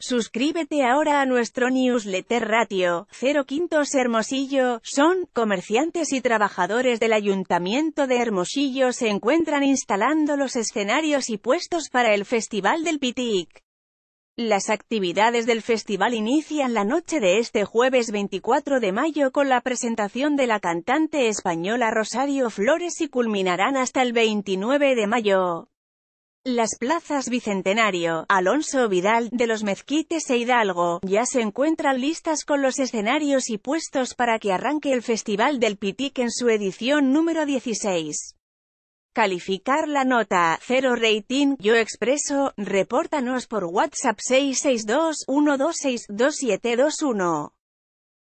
Suscríbete ahora a nuestro newsletter Ratio, Cero Quintos Hermosillo, son, comerciantes y trabajadores del Ayuntamiento de Hermosillo se encuentran instalando los escenarios y puestos para el Festival del Pitic. Las actividades del festival inician la noche de este jueves 24 de mayo con la presentación de la cantante española Rosario Flores y culminarán hasta el 29 de mayo. Las plazas Bicentenario, Alonso Vidal, de los Mezquites e Hidalgo, ya se encuentran listas con los escenarios y puestos para que arranque el Festival del Pitic en su edición número 16. Calificar la nota, 0 rating, yo expreso, repórtanos por WhatsApp 662 126 2721